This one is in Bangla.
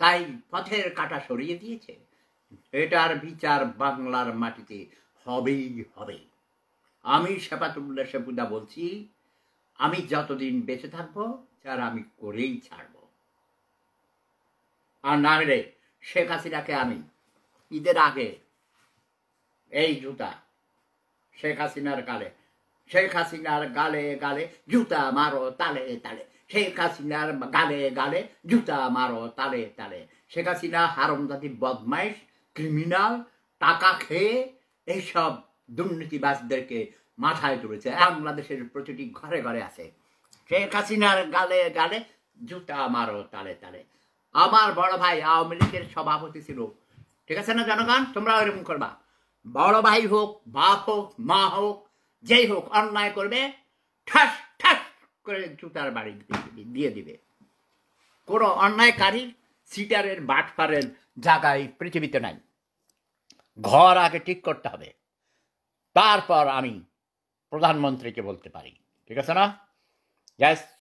তাই পথের কাটা সরিয়ে দিয়েছে এটার বিচার বাংলার মাটিতে হবেই হবে আমি সেপাতুল্লা সেপুদা বলছি আমি যতদিন বেঁচে থাকবো তার আমি করেই ছাড়ব আর না রে শেখ হাসিনাকে আমি ঈদের আগে এই জুতা শেখ হাসিনার গালে শেখ হাসিনার গালে গালে জুতা মারো তালে তালে শেখ হাসিনার গালে গালে জুতা মারো তালে তালে শেখ হাসিনা হারমজাতি বদমাইশ ক্রিমিনাল টাকা খেয়ে এইসব দুর্নীতিবাসদেরকে মাথায় তুলেছে বাংলাদেশের প্রতিটি ঘরে ঘরে আছে শেখ হাসিনার গালে গালে জুতা মারো তালে তালে আমার বড় ভাই আওয়ামী লীগের সভাপতি ছিল ঠিক আছে না জনগণ তোমরা ওইরকম করবা বড় ভাই হোক বাপ হোক মা হোক যেই হোক অন্যায় করবে ঠাস করে জুতার বাড়ি দিয়ে দিবে কোনো অন্যায়কারী সিটারের বাটফারের জায়গায় পৃথিবীতে নাই ঘর আগে ঠিক করতে হবে তারপর আমি প্রধানমন্ত্রীকে বলতে পারি ঠিক আছে না গ্যাস